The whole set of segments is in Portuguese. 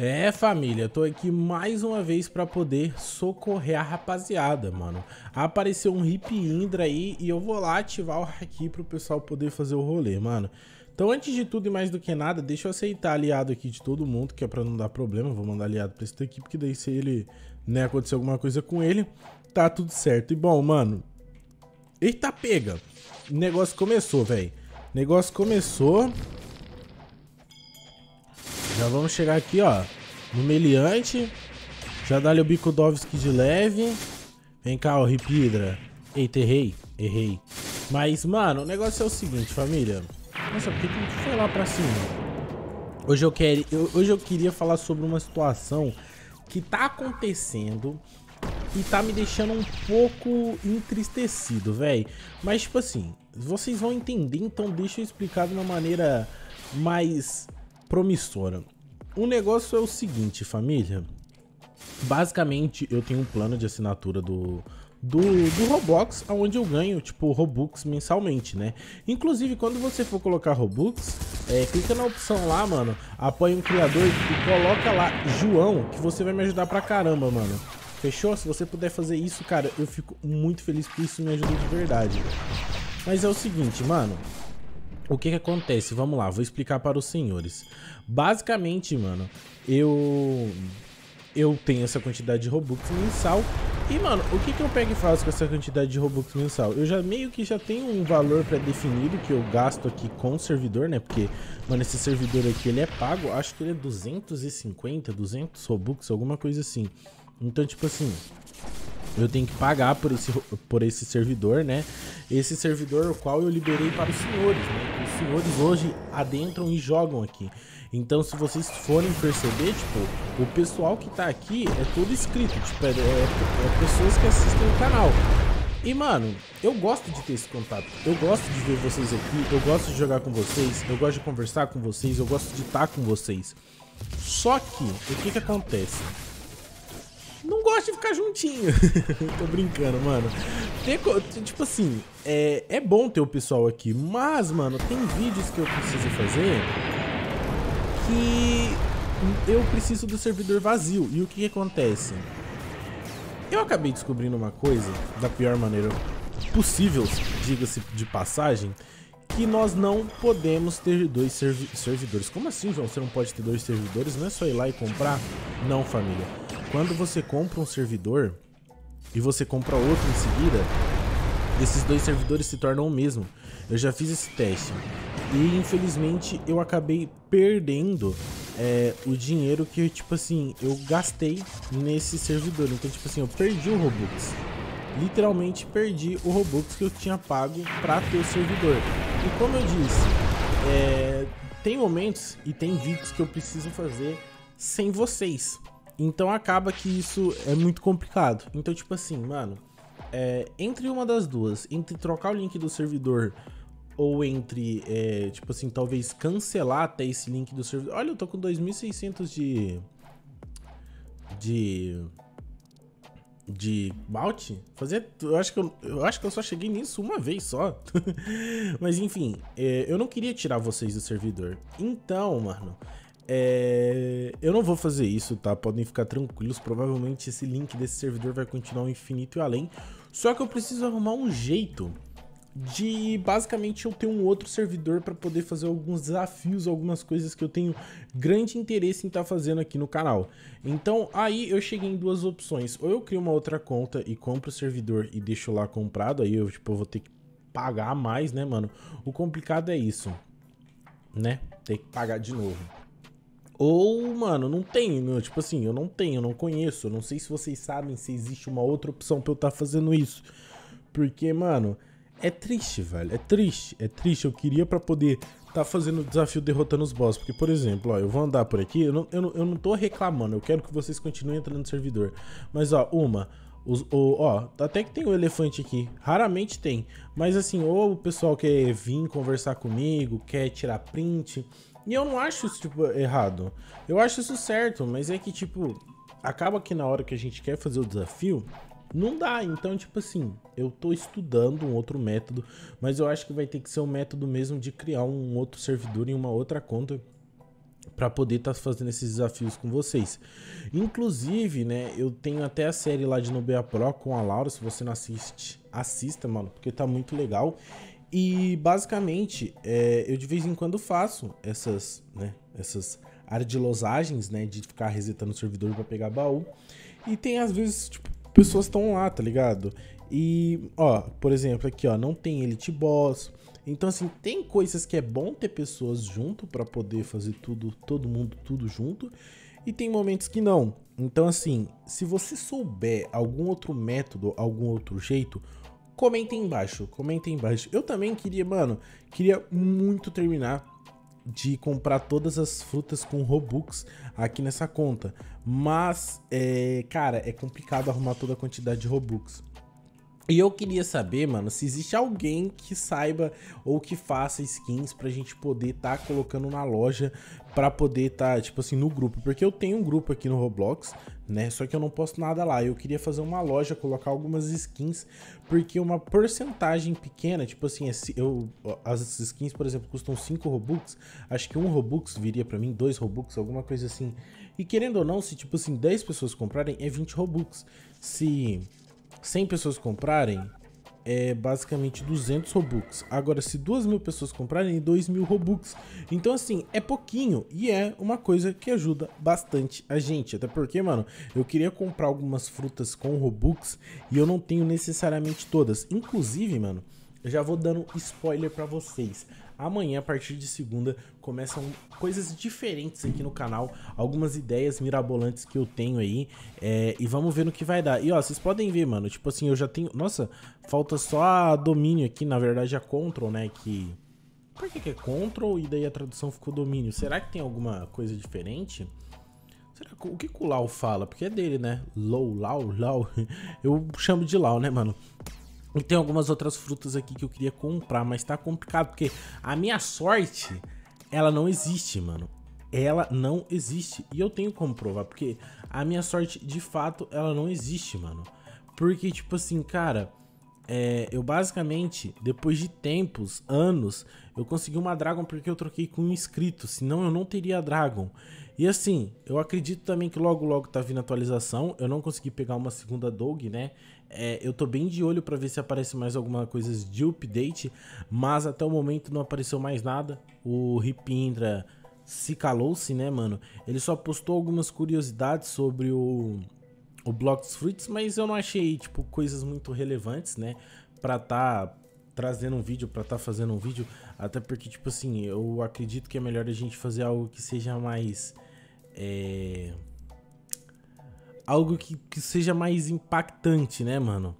É, família, tô aqui mais uma vez para poder socorrer a rapaziada, mano. Apareceu um Hip Indra aí e eu vou lá ativar o haki pro pessoal poder fazer o rolê, mano. Então, antes de tudo e mais do que nada, deixa eu aceitar aliado aqui de todo mundo, que é pra não dar problema. Vou mandar aliado pra esse daqui, porque daí se ele, né, acontecer alguma coisa com ele, tá tudo certo. E bom, mano, eita pega, o negócio começou, velho. Negócio começou... Já vamos chegar aqui, ó. No meliante. Já dá-lhe o Bikudovski de leve. Vem cá, ó, Ripidra. Eita, errei. Errei. Mas, mano, o negócio é o seguinte, família. Nossa, por que que foi lá pra cima? Hoje eu, quero, eu, hoje eu queria falar sobre uma situação que tá acontecendo e tá me deixando um pouco entristecido, velho. Mas, tipo assim, vocês vão entender, então deixa eu explicar de uma maneira mais promissora. O negócio é o seguinte, família. Basicamente, eu tenho um plano de assinatura do, do, do Roblox, onde eu ganho, tipo, Robux mensalmente, né? Inclusive, quando você for colocar Robux, é, clica na opção lá, mano, apoia um criador e coloca lá João, que você vai me ajudar pra caramba, mano. Fechou? Se você puder fazer isso, cara, eu fico muito feliz por isso, me ajuda de verdade. Mas é o seguinte, mano, o que que acontece? Vamos lá, vou explicar para os senhores. Basicamente, mano, eu eu tenho essa quantidade de Robux mensal. E, mano, o que, que eu pego e faço com essa quantidade de Robux mensal? Eu já meio que já tenho um valor pré-definido que eu gasto aqui com o servidor, né? Porque, mano, esse servidor aqui, ele é pago, acho que ele é 250, 200 Robux, alguma coisa assim. Então, tipo assim, eu tenho que pagar por esse, por esse servidor, né? Esse servidor o qual eu liberei para os senhores, né? senhores hoje adentram e jogam aqui. Então, se vocês forem perceber, tipo, o pessoal que tá aqui é tudo inscrito, tipo, é, é, é pessoas que assistem o canal. E, mano, eu gosto de ter esse contato. Eu gosto de ver vocês aqui, eu gosto de jogar com vocês, eu gosto de conversar com vocês, eu gosto de estar tá com vocês. Só que, o que que acontece? Não gosto de ficar juntinho. Tô brincando, mano tipo assim, é, é bom ter o pessoal aqui, mas, mano, tem vídeos que eu preciso fazer que eu preciso do servidor vazio. E o que, que acontece? Eu acabei descobrindo uma coisa, da pior maneira possível, diga-se de passagem, que nós não podemos ter dois servidores. Como assim, João? Você não pode ter dois servidores? Não é só ir lá e comprar? Não, família. Quando você compra um servidor, e você compra outro em seguida, esses dois servidores se tornam o mesmo. Eu já fiz esse teste. E infelizmente eu acabei perdendo é, o dinheiro que, tipo assim, eu gastei nesse servidor. Então, tipo assim, eu perdi o Robux. Literalmente perdi o Robux que eu tinha pago para ter o servidor. E como eu disse, é, tem momentos e tem vídeos que eu preciso fazer sem vocês. Então acaba que isso é muito complicado. Então, tipo assim, mano, é, entre uma das duas, entre trocar o link do servidor ou entre, é, tipo assim, talvez cancelar até esse link do servidor. Olha, eu tô com 2.600 de... De... De malte? Fazer... Eu acho que eu, eu, acho que eu só cheguei nisso uma vez só. Mas enfim, é, eu não queria tirar vocês do servidor. Então, mano, é... Eu não vou fazer isso, tá? Podem ficar tranquilos. Provavelmente esse link desse servidor vai continuar o infinito e além. Só que eu preciso arrumar um jeito de basicamente eu ter um outro servidor para poder fazer alguns desafios, algumas coisas que eu tenho grande interesse em estar tá fazendo aqui no canal. Então aí eu cheguei em duas opções, ou eu crio uma outra conta e compro o servidor e deixo lá comprado, aí eu tipo vou ter que pagar mais, né mano? O complicado é isso, né? Ter que pagar de novo. Ou, mano, não tem, né? tipo assim, eu não tenho, eu não conheço, eu não sei se vocês sabem se existe uma outra opção pra eu estar tá fazendo isso. Porque, mano, é triste, velho, é triste, é triste. Eu queria pra poder tá fazendo o desafio derrotando os boss. Porque, por exemplo, ó, eu vou andar por aqui, eu não, eu, não, eu não tô reclamando, eu quero que vocês continuem entrando no servidor. Mas, ó, uma, os, o, ó, tá até que tem o um elefante aqui. Raramente tem. Mas assim, ou o pessoal quer vir conversar comigo, quer tirar print, e eu não acho isso, tipo, errado. Eu acho isso certo, mas é que, tipo, acaba que na hora que a gente quer fazer o desafio, não dá. Então, tipo assim, eu tô estudando um outro método, mas eu acho que vai ter que ser um método mesmo de criar um outro servidor em uma outra conta para poder estar tá fazendo esses desafios com vocês. Inclusive, né, eu tenho até a série lá de Nobea Pro com a Laura, se você não assiste, assista, mano, porque tá muito legal. E basicamente, é, eu de vez em quando faço essas, né, essas ardilosagens, né, de ficar resetando o servidor para pegar baú. E tem às vezes, tipo, pessoas estão lá, tá ligado? E, ó, por exemplo, aqui, ó, não tem elite boss. Então, assim, tem coisas que é bom ter pessoas junto para poder fazer tudo, todo mundo tudo junto. E tem momentos que não. Então, assim, se você souber algum outro método, algum outro jeito, Comentem embaixo, comentem embaixo. Eu também queria, mano, queria muito terminar de comprar todas as frutas com Robux aqui nessa conta. Mas, é, cara, é complicado arrumar toda a quantidade de Robux. E eu queria saber, mano, se existe alguém que saiba ou que faça skins pra gente poder tá colocando na loja pra poder tá, tipo assim, no grupo. Porque eu tenho um grupo aqui no Roblox, né? Só que eu não posto nada lá. Eu queria fazer uma loja, colocar algumas skins, porque uma porcentagem pequena, tipo assim, é eu, as skins, por exemplo, custam 5 Robux. Acho que um Robux viria pra mim, dois Robux, alguma coisa assim. E querendo ou não, se tipo assim, 10 pessoas comprarem, é 20 Robux. Se 100 pessoas comprarem, é basicamente 200 Robux. Agora, se 2 mil pessoas comprarem, 2 mil Robux. Então, assim, é pouquinho e é uma coisa que ajuda bastante a gente. Até porque, mano, eu queria comprar algumas frutas com Robux e eu não tenho necessariamente todas. Inclusive, mano, eu já vou dando spoiler para vocês. Amanhã, a partir de segunda, começam coisas diferentes aqui no canal, algumas ideias mirabolantes que eu tenho aí, é, e vamos ver no que vai dar. E ó, vocês podem ver, mano, tipo assim, eu já tenho... Nossa, falta só a domínio aqui, na verdade a control, né, que... Por que que é control e daí a tradução ficou domínio? Será que tem alguma coisa diferente? Será que, o que, que o Lau fala? Porque é dele, né? Low, Lau, Lau. Eu chamo de Lau, né, mano? E tem algumas outras frutas aqui que eu queria comprar, mas tá complicado, porque a minha sorte, ela não existe, mano. Ela não existe. E eu tenho como provar, porque a minha sorte, de fato, ela não existe, mano. Porque, tipo assim, cara, é, eu basicamente, depois de tempos, anos, eu consegui uma Dragon porque eu troquei com um inscrito, senão eu não teria a Dragon. E assim, eu acredito também que logo logo tá vindo atualização. Eu não consegui pegar uma segunda Dog, né? É, eu tô bem de olho para ver se aparece mais alguma coisa de update, mas até o momento não apareceu mais nada. O Ripindra se calou-se, né, mano? Ele só postou algumas curiosidades sobre o o Blocks Fruits, mas eu não achei tipo coisas muito relevantes, né, para tá trazendo um vídeo, para tá fazendo um vídeo, até porque tipo assim, eu acredito que é melhor a gente fazer algo que seja mais é... Algo que, que seja mais impactante, né, mano?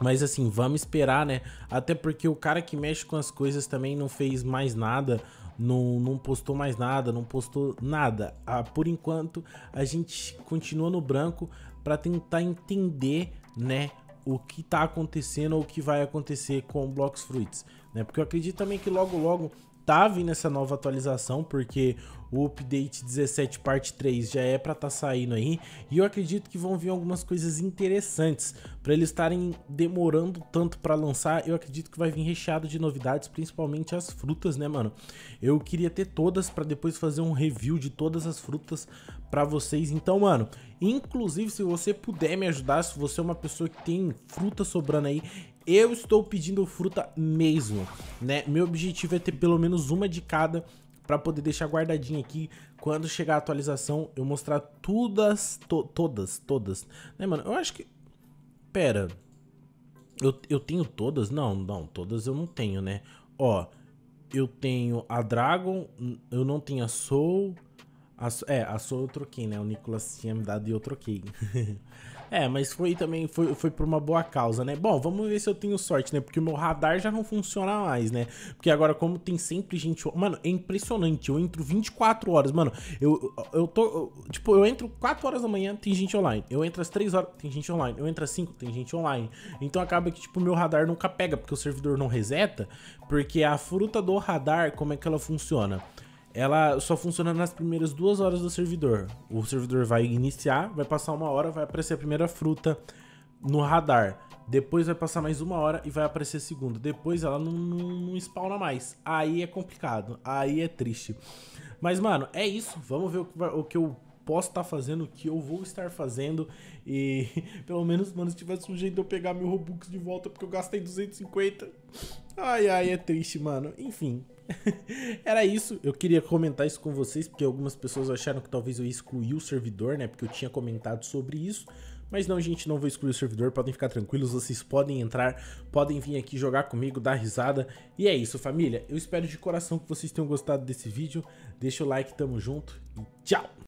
Mas assim, vamos esperar, né? Até porque o cara que mexe com as coisas também não fez mais nada, não, não postou mais nada, não postou nada. Ah, por enquanto, a gente continua no branco para tentar entender, né? O que tá acontecendo ou o que vai acontecer com o Blocks Fruits, né? Porque eu acredito também que logo logo tá vindo essa nova atualização, porque o update 17 parte 3 já é para estar tá saindo aí, e eu acredito que vão vir algumas coisas interessantes para eles estarem demorando tanto para lançar. Eu acredito que vai vir recheado de novidades, principalmente as frutas, né, mano? Eu queria ter todas para depois fazer um review de todas as frutas para vocês. Então, mano, inclusive se você puder me ajudar, se você é uma pessoa que tem fruta sobrando aí eu estou pedindo fruta mesmo, né? Meu objetivo é ter pelo menos uma de cada para poder deixar guardadinha aqui. Quando chegar a atualização, eu mostrar todas, to, todas, todas. Né, mano? Eu acho que... Pera. Eu, eu tenho todas? Não, não. Todas eu não tenho, né? Ó, eu tenho a Dragon, eu não tenho a Soul... A, é, a Soul eu troquei, né? O Nicolas tinha me dado e eu troquei. É, mas foi também, foi, foi por uma boa causa, né? Bom, vamos ver se eu tenho sorte, né? Porque o meu radar já não funciona mais, né? Porque agora, como tem sempre gente. Mano, é impressionante. Eu entro 24 horas, mano. Eu, eu tô. Eu, tipo, eu entro 4 horas da manhã, tem gente online. Eu entro às 3 horas, tem gente online. Eu entro às 5, tem gente online. Então acaba que, tipo, o meu radar nunca pega, porque o servidor não reseta. Porque a fruta do radar, como é que ela funciona? ela só funciona nas primeiras duas horas do servidor. O servidor vai iniciar, vai passar uma hora, vai aparecer a primeira fruta no radar. Depois vai passar mais uma hora e vai aparecer a segunda. Depois ela não, não, não spawna mais. Aí é complicado. Aí é triste. Mas, mano, é isso. Vamos ver o que, o que eu posso estar tá fazendo, o que eu vou estar fazendo. E pelo menos, mano, se tivesse um jeito de eu pegar meu Robux de volta, porque eu gastei 250. Ai, ai, é triste, mano. Enfim, era isso. Eu queria comentar isso com vocês, porque algumas pessoas acharam que talvez eu excluí o servidor, né? Porque eu tinha comentado sobre isso. Mas não, gente, não vou excluir o servidor, podem ficar tranquilos, vocês podem entrar, podem vir aqui jogar comigo, dar risada. E é isso, família. Eu espero de coração que vocês tenham gostado desse vídeo. Deixa o like, tamo junto e tchau!